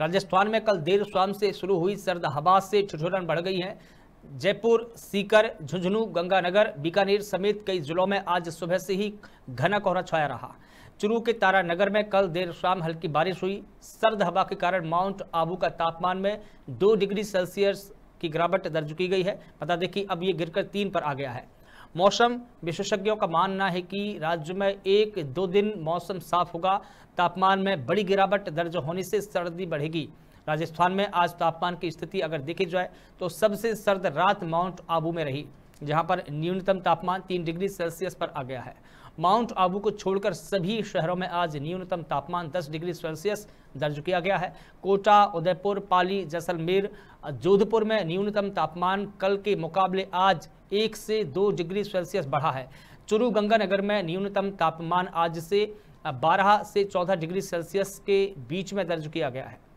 राजस्थान में कल देर शाम से शुरू हुई सर्द हवा से ठिठुरन बढ़ गई है जयपुर सीकर झुंझुनू गंगानगर बीकानेर समेत कई जिलों में आज सुबह से ही घना कोहरा छाया रहा चुरू के तारानगर में कल देर शाम हल्की बारिश हुई सर्द हवा के कारण माउंट आबू का तापमान में दो डिग्री सेल्सियस की गिरावट दर्ज की गई है बता दें कि अब ये गिरकर तीन पर आ गया है मौसम विशेषज्ञों का मानना है कि राज्य में एक दो दिन मौसम साफ होगा तापमान में बड़ी गिरावट दर्ज होने से सर्दी बढ़ेगी राजस्थान में आज तापमान की स्थिति अगर देखी जाए तो सबसे सर्द रात माउंट आबू में रही जहां पर न्यूनतम तापमान तीन डिग्री सेल्सियस पर आ गया है माउंट आबू को छोड़कर सभी शहरों में आज न्यूनतम तापमान 10 डिग्री सेल्सियस दर्ज किया गया है कोटा उदयपुर पाली जैसलमेर जोधपुर में न्यूनतम तापमान कल के मुकाबले आज एक से दो डिग्री सेल्सियस बढ़ा है चुरू गंगानगर में न्यूनतम तापमान आज से बारह से चौदह डिग्री सेल्सियस के बीच में दर्ज किया गया है